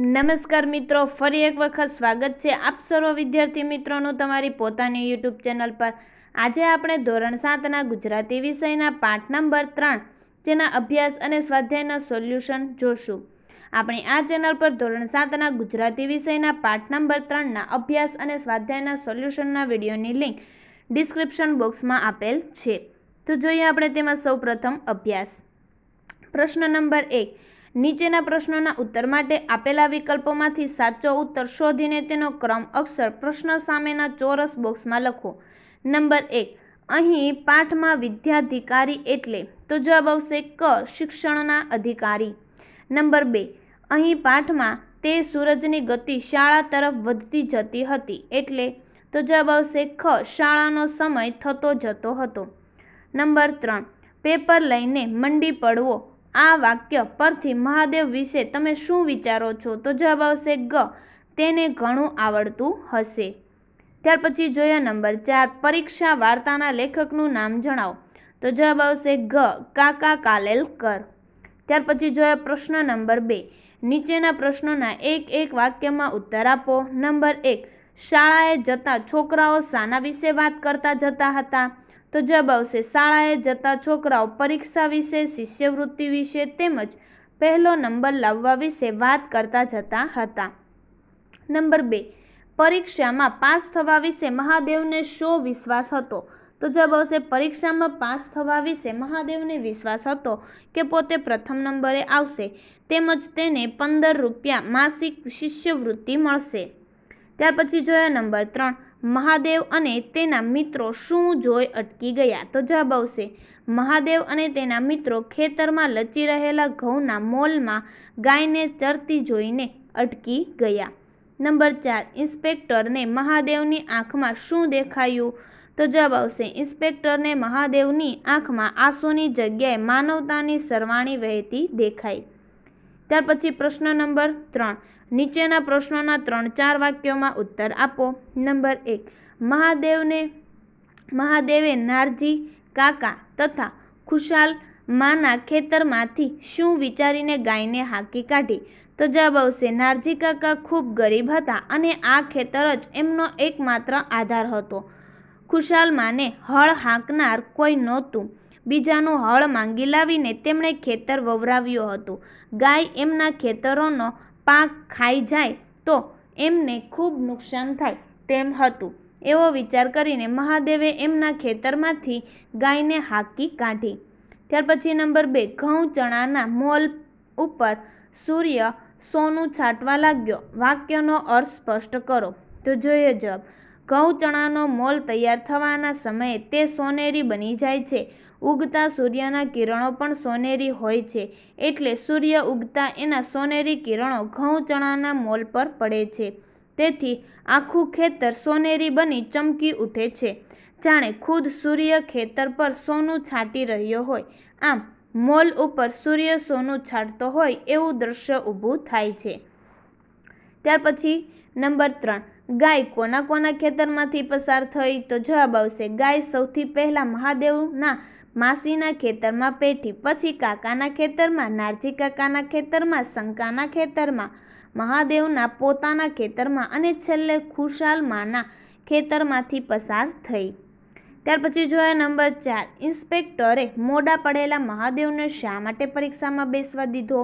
નમસ્કાર મિત્રો ફરી એક વખત સ્વાગત છે આપ સર્વ વિદ્યાર્થી મિત્રોનું તમારી પોતાની યુટ્યુબ ચેનલ પર આજે આપણે ધોરણ સાતના ગુજરાતી વિષયના પાઠ નંબર ત્રણ જેના અભ્યાસ અને સ્વાધ્યાયના સોલ્યુશન જોશું આપણી આ ચેનલ પર ધોરણ સાતના ગુજરાતી વિષયના પાઠ નંબર ત્રણના અભ્યાસ અને સ્વાધ્યાયના સોલ્યુશનના વિડીયોની લિંક ડિસ્ક્રિપ્શન બોક્સમાં આપેલ છે તો જોઈએ આપણે તેમાં સૌપ્રથમ અભ્યાસ પ્રશ્ન નંબર એક નીચેના પ્રશ્નોના ઉત્તર માટે આપેલા વિકલ્પોમાંથી સાચો ઉત્તર શોધીને તેનો ક્રમ અક્ષર પ્રશ્ન સામેના ચોરસ બોક્સમાં લખો નંબર એક અહીં પાઠમાં વિદ્યાધિકારી એટલે તો જવાબ આવશે ક શિક્ષણના અધિકારી નંબર બે અહીં પાઠમાં તે સૂરજની ગતિ શાળા તરફ વધતી જતી હતી એટલે તો જવાબ આવશે ખ શાળાનો સમય થતો જતો હતો નંબર ત્રણ પેપર લઈને મંડી પડવો આ વાક્ય પરથી મહાદેવ વિશે તમે શું વિચારો છો તો જવાબ આવશે ગ તેને ઘણું આવડતું હશે ત્યાર પછી જોઈએ નંબર ચાર પરીક્ષા વાર્તાના લેખકનું નામ જણાવો તો જવાબ આવશે ગ કાકા કાલેલકર ત્યાર પછી જોઈએ પ્રશ્ન નંબર બે નીચેના પ્રશ્નોના એક એક વાક્યમાં ઉત્તર આપો નંબર એક શાળાએ જતા છોકરાઓ શાના વિશે વાત કરતા જતા હતા તો જવાબ આવશે શાળાએ જતા છોકરાઓ પરીક્ષા વિશે શિષ્યવૃત્તિ વિશે તેમજ પહેલો નંબર લાવવા વિશે વાત કરતા જતા હતા નંબર બે પરીક્ષામાં પાસ થવા વિશે મહાદેવને શો વિશ્વાસ હતો તો જવાબ આવશે પરીક્ષામાં પાસ થવા વિશે મહાદેવને વિશ્વાસ હતો કે પોતે પ્રથમ નંબરે આવશે તેમજ તેને પંદર રૂપિયા માસિક શિષ્યવૃત્તિ મળશે ત્યાર પછી જોયા નંબર ત્રણ મહાદેવ અને તેના મિત્રો શું જોઈ અટકી ગયા તો જવાબ આવશે મહાદેવ અને તેના મિત્રો ખેતરમાં લચી રહેલા ઘઉંના મોલમાં ગાયને ચરતી જોઈને અટકી ગયા નંબર ચાર ઇન્સ્પેક્ટરને મહાદેવની આંખમાં શું દેખાયું તો જવાબ આવશે ઇન્સ્પેક્ટરને મહાદેવની આંખમાં આંસુની જગ્યાએ માનવતાની સરવાણી વહેતી દેખાઈ ત્યાર પછી પ્રશ્ન નંબર ત્રણ નીચેના પ્રશ્નોના ત્રણ ચાર વાક્યોમાં ઉત્તર આપો નંબર એક મહાદેવને મહાદેવે નારજી કાકા તથા ખુશાલ માના ખેતરમાંથી શું વિચારીને ગાયને હાંકી કાઢી તો જવાબ આવશે નારજી કાકા ખૂબ ગરીબ હતા અને આ ખેતર જ એમનો એકમાત્ર આધાર હતો ખુશાલ માને હળ હાંકનાર કોઈ નહોતું બીજાનું હળ માંગી લાવીને તેમણે ખેતર વવરાવ્યું હતું ગાય એમના ખેતરોનો પાક ખાઈ જાય તો એમને ખૂબ નુકસાન થાય તેમ હતું એવો વિચાર કરીને મહાદેવે એમના ખેતરમાંથી ગાયને હાકી કાઢી ત્યાર પછી નંબર બે ઘઉં ચણાના મોલ ઉપર સૂર્ય સોનું છાંટવા લાગ્યો વાક્યનો અર્થ સ્પષ્ટ કરો તો જોઈએ જવાબ ઘઉં ચણાનો મોલ તૈયાર થવાના સમયે તે સોનેરી બની જાય છે ઉગતા સૂર્યના કિરણો પણ સોનેરી હોય છે એટલે સૂર્ય ઉગતા એના સોનેરી કિરણો ઘઉં ચણાના મોલ પર પડે છે તેથી આખું ખેતર સોનેરી બની ચમકી ઉઠે છે જાણે ખુદ સૂર્ય ખેતર પર સોનું છાંટી રહ્યો હોય આમ મોલ ઉપર સૂર્ય સોનું છાંટતો હોય એવું દ્રશ્ય ઊભું થાય છે ત્યાર પછી નંબર ત્રણ ગાય કોના કોના ખેતરમાંથી પસાર થઈ તો જવાબ આવશે ગાય સૌથી પહેલાં મહાદેવના માસીના ખેતરમાં પેઠી પછી કાકાના ખેતરમાં નારજી કાકાના ખેતરમાં શંકાના ખેતરમાં મહાદેવના પોતાના ખેતરમાં અને છેલ્લે ખુશાલ માના ખેતરમાંથી પસાર થઈ ત્યાર પછી જોયા નંબર ચાર ઇન્સ્પેક્ટરે મોડા પડેલા મહાદેવને શા માટે પરીક્ષામાં બેસવા દીધો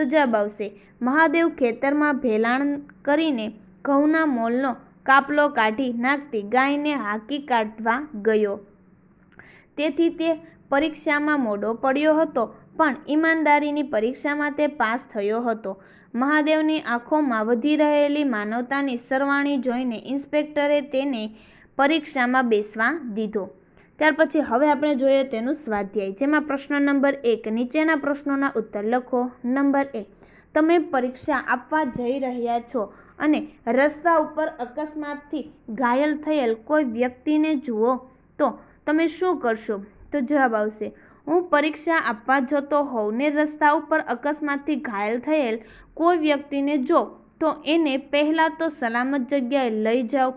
તો જવાબ આવશે મહાદેવ ખેતરમાં ભેલાણ કરીને ઘઉંના મોલનો કાપલો કાઢી નાખતી ગાયને હાંકી કાઢવા ગયો તેથી તે પરીક્ષામાં મોડો પડ્યો હતો પણ ઈમાનદારીની પરીક્ષામાં તે પાસ થયો હતો મહાદેવની આંખોમાં વધી રહેલી માનવતાની સરવાણી જોઈને ઇન્સ્પેક્ટરે તેને પરીક્ષામાં બેસવા દીધો ત્યાર પછી હવે આપણે જોઈએ તેનું સ્વાધ્યાય જેમાં પ્રશ્ન નંબર એક નીચેના પ્રશ્નોના ઉત્તર લખો નંબર એક તમે પરીક્ષા આપવા જઈ રહ્યા છો અને રસ્તા ઉપર અકસ્માતથી ઘાયલ થયેલ કોઈ વ્યક્તિને જુઓ તો તમે શું કરશો તો જવાબ આવશે હું પરીક્ષા આપવા જતો હોઉં ને રસ્તા ઉપર અકસ્માતથી ઘાયલ થયેલ કોઈ વ્યક્તિને જો તો એને પહેલાં તો સલામત જગ્યાએ લઈ જાઓ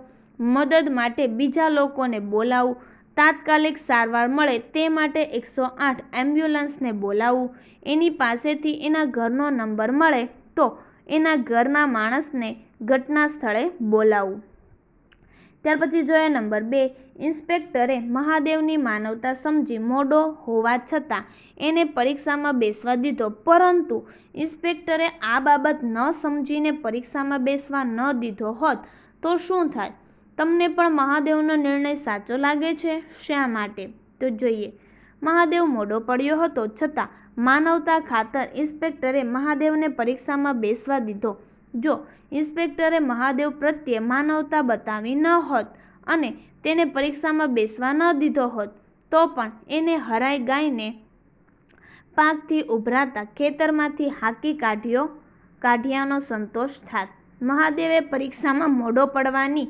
મદદ માટે બીજા લોકોને બોલાવું તાત્કાલિક સારવાર મળે તે માટે એકસો આઠ એમ્બ્યુલન્સને બોલાવવું એની પાસેથી એના ઘરનો નંબર મળે તો એના ઘરના માણસને ઘટના સ્થળે બોલાવવું ત્યાર પછી જોઈએ નંબર બે ઇન્સ્પેક્ટરે મહાદેવની માનવતા સમજી મોડો હોવા છતાં એને પરીક્ષામાં બેસવા દીધો પરંતુ ઇન્સ્પેક્ટરે આ બાબત ન સમજીને પરીક્ષામાં બેસવા ન દીધો હોત તો શું થાય તમને પણ મહાદેવનો નિર્ણય સાચો લાગે છે શા માટે તો જોઈએ મહાદેવ મોડો પડ્યો હતો છતાં માનવતા ખાતર ઇન્સ્પેક્ટરે મહાદેવને પરીક્ષામાં બેસવા દીધો જો ઇન્સ્પેક્ટરે મહાદેવ પ્રત્યે માનવતા બતાવી ન હોત અને તેને પરીક્ષામાં બેસવા ન દીધો હોત તો પણ એને હરાઈ ગાઈને પાકથી ઉભરાતા ખેતરમાંથી હાકી કાઢ્યો કાઢ્યાનો સંતોષ થાત મહાદેવે પરીક્ષામાં મોડો પડવાની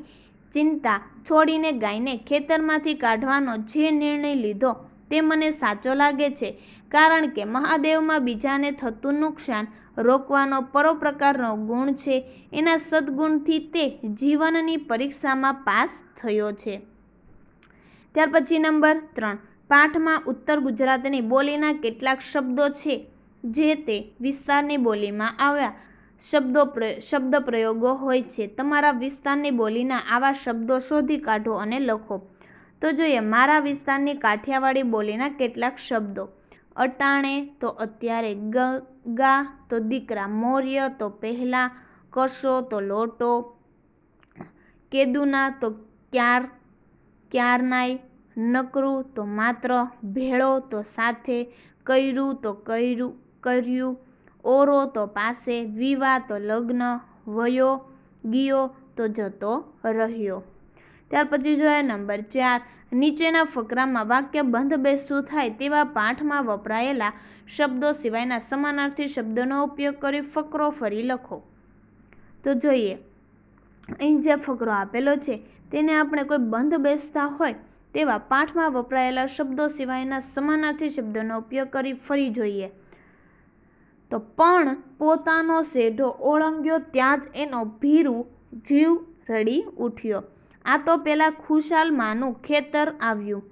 ચિંતા છોડીને ગાયને ખેતરમાંથી કાઢવાનો જે નિર્ણય લીધો તે મને સાચો લાગે છે કારણ કે મહાદેવમાં બીજાને થતું નુકસાન રોકવાનો પરોપ્રકારનો ગુણ છે એના સદગુણથી તે જીવનની પરીક્ષામાં પાસ થયો છે ત્યાર પછી નંબર ત્રણ પાઠમાં ઉત્તર ગુજરાતની બોલીના કેટલાક શબ્દો છે જે તે વિસ્તારની બોલીમાં આવ્યા શબ્દો શબ્દ પ્રયોગો હોય છે તમારા વિસ્તારની બોલીના આવા શબ્દો શોધી કાઢો અને લખો તો જોઈએ મારા વિસ્તારની કાઠિયાવાડી બોલીના કેટલાક શબ્દો અટાણે તો અત્યારે ગગા તો દીકરા મોર્ય તો પહેલાં કરશો તો લોટો કેદુના તો ક્યાર ક્યારનાય નકરું તો માત્ર ભેળો તો સાથે કર્યું તો કર્યું કર્યું ઓરો તો પાસે વિવાહ તો લગ્ન વયો ગયો તો જતો રહ્યો ત્યાર પછી જોઈએ નંબર ચાર નીચેના ફકરામાં વાક્ય બંધ બેસતું થાય તેવા પાઠમાં વપરાયેલા શબ્દો સિવાયના સમાનાર્થી શબ્દોનો ઉપયોગ કરી ફકરો ફરી લખો તો જોઈએ અહીં જે ફકરો આપેલો છે તેને આપણે કોઈ બંધ બેસતા હોય તેવા પાઠમાં વપરાયેલા શબ્દો સિવાયના સમાનાર્થી શબ્દોનો ઉપયોગ કરી ફરી જોઈએ તો પણ પોતાનો શેઢો ઓળંગ્યો ત્યાં જ એનો ભીરું જીવ રડી ઉઠ્યો આ તો પેલા ખુશાલ ખેતર આવ્યું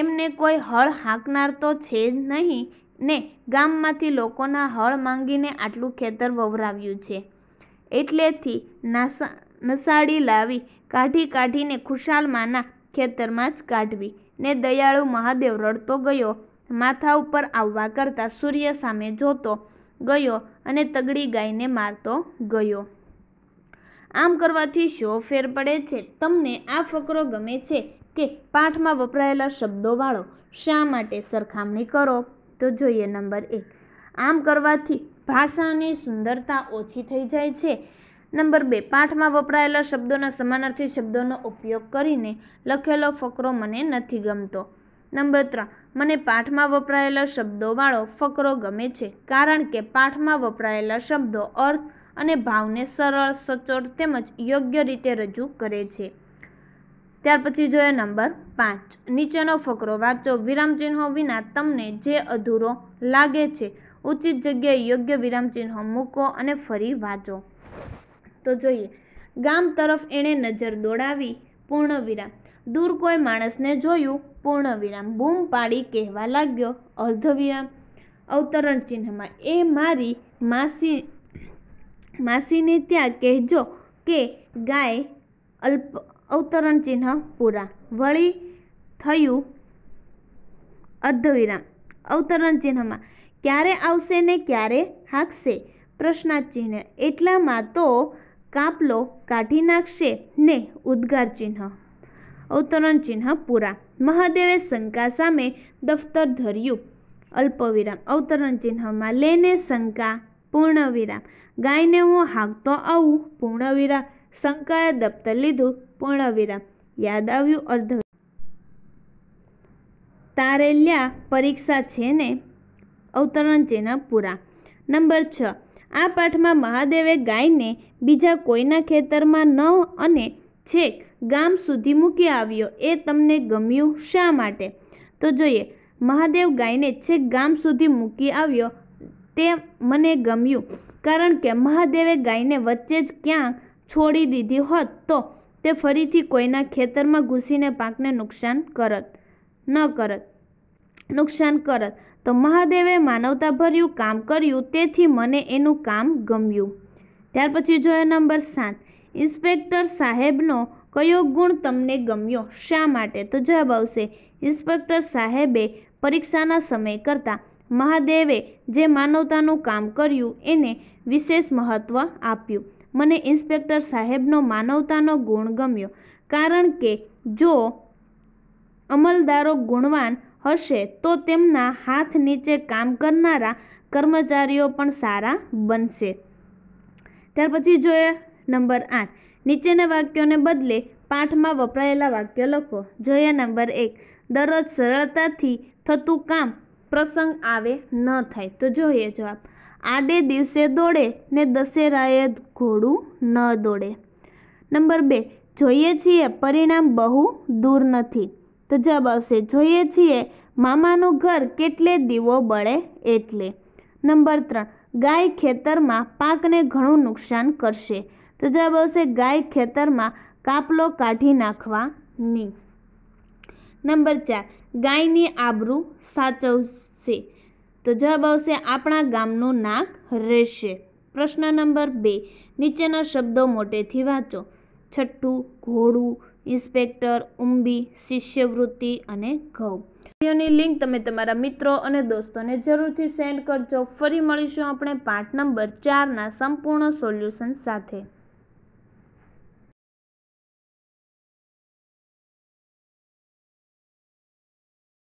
એમને કોઈ હળ હાંકનાર તો છે જ નહીં ને ગામમાંથી લોકોના હળ માંગીને આટલું ખેતર વવરાવ્યું છે એટલેથી નાસા નસાડી લાવી કાઢી કાઢીને ખુશાલ ખેતરમાં જ કાઢવી ને દયાળુ મહાદેવ રડતો ગયો માથા ઉપર આવવા કરતાં સૂર્ય સામે જોતો ગયો અને તગડી ગાયને મારતો ગયો આમ કરવાથી શો ફેર પડે છે તમને આ ફકરો ગમે છે કે પાઠમાં વપરાયેલા શબ્દોવાળો શા માટે સરખામણી કરો તો જોઈએ નંબર એક આમ કરવાથી ભાષાની સુંદરતા ઓછી થઈ જાય છે નંબર બે પાઠમાં વપરાયેલા શબ્દોના સમાનાર્થી શબ્દોનો ઉપયોગ કરીને લખેલો ફકરો મને નથી ગમતો નંબર ત્રણ મને પાઠમાં વપરાયેલા શબ્દોવાળો ફકરો ગમે છે કારણ કે પાઠમાં વપરાયેલા શબ્દો અર્થ અને ભાવને સરળ સચોટ તેમજ યોગ્ય રીતે રજૂ કરે છે ત્યાર પછી જોઈએ નંબર પાંચ નીચેનો ફકરો વાંચો વિરામચિહ્નો વિના તમને જે અધૂરો લાગે છે ઉચિત જગ્યાએ યોગ્ય વિરામચિહ્નો મૂકો અને ફરી વાંચો તો જોઈએ ગામ તરફ એણે નજર દોડાવી પૂર્ણ વિરામ દૂર કોઈ માણસને જોયું પૂર્ણ વિરામ બૂમ પાડી કહેવા લાગ્યો અર્ધ વિરામ અવતરણ ચિહ્નમાં એ મારી માસી માસીને ત્યાં કહેજો કે ગાય અલ્પ અવતરણ ચિહ્ન પૂરા વળી થયું અર્ધવિરામ અવતરણ ચિહ્નમાં ક્યારે આવશે ને ક્યારે હાકશે ચિહ્ન એટલામાં તો કાપલો કાઢી નાખશે ને ઉદ્ગાર ચિહ્ન અવતરણ ચિહ્ન પૂરા મહાદેવે શંકા સામે દફતર ધર્યું અલ્પવિરામ અવતરણ ચિહ્નમાં લેને શંકા પૂર્ણ વિરામ ગાયને હું હાંકતો આવું પૂર્ણ વિરામ શંકાએ દફતર લીધું પૂર્ણ યાદ આવ્યું અર્ધ તારે લ્યા પરીક્ષા છે ને અવતરણ ચિહ્ન પૂરા નંબર છ આ પાઠમાં મહાદેવે ગાયને બીજા કોઈના ખેતરમાં ન અને છેક ગામ સુધી મૂકી આવ્યો એ તમને ગમ્યું શા માટે તો જોઈએ મહાદેવ ગાયને છેક ગામ સુધી મૂકી આવ્યો તે મને ગમ્યું કારણ કે મહાદેવે ગાયને વચ્ચે જ ક્યાં છોડી દીધી હોત તો તે ફરીથી કોઈના ખેતરમાં ઘૂસીને પાકને નુકસાન કરત ન કરત નુકસાન કરત તો મહાદેવે માનવતાભર્યું કામ કર્યું તેથી મને એનું કામ ગમ્યું ત્યાર પછી જોયો નંબર સાત ઇન્સ્પેક્ટર સાહેબનો કયો ગુણ તમને ગમ્યો શા માટે તો જવાબ આવશે ઇન્સ્પેક્ટર સાહેબે પરીક્ષાના સમય કરતાં મહાદેવે જે માનવતાનું કામ કર્યું એને વિશેષ મહત્ત્વ આપ્યું મને ઇન્સ્પેક્ટર સાહેબનો માનવતાનો ગુણ ગમ્યો કારણ કે જો અમલદારો ગુણવાન હશે તો તેમના હાથ નીચે કામ કરનારા કર્મચારીઓ પણ સારા બનશે ત્યાર પછી જોઈએ નંબર આઠ નીચેના વાક્યોને બદલે પાઠમાં વપરાયેલા વાક્યો લખો જોઈએ નંબર એક દરરોજ સરળતાથી થતું કામ પ્રસંગ આવે ન થાય તો જોઈએ જવાબ આડે દિવસે દોડે ને દશેરાએ ઘોડું ન દોડે નંબર બે જોઈએ છીએ પરિણામ બહુ દૂર નથી તો જવાબ આવશે જોઈએ છીએ મામાનું ઘર કેટલે દીવો બળે એટલે નંબર ત્રણ ગાય ખેતરમાં પાકને ઘણું નુકસાન કરશે તો જવાબ આવશે ગાય ખેતરમાં કાપલો કાઢી નાખવાની નંબર ચાર ગાયની આબરૂ સાચવશે તો જવાબ આવશે આપણા ગામનું નાક રહેશે પ્રશ્ન નંબર બે નીચેના શબ્દો મોટેથી વાંચો છઠ્ઠું ઘોડું ઇન્સ્પેક્ટર ઉંબી શિષ્યવૃત્તિ અને ઘઉં વિડીયોની લિંક તમે તમારા મિત્રો અને દોસ્તોને જરૂરથી સેન્ડ કરજો ફરી મળીશું આપણે પાઠ નંબર ચારના સંપૂર્ણ સોલ્યુશન સાથે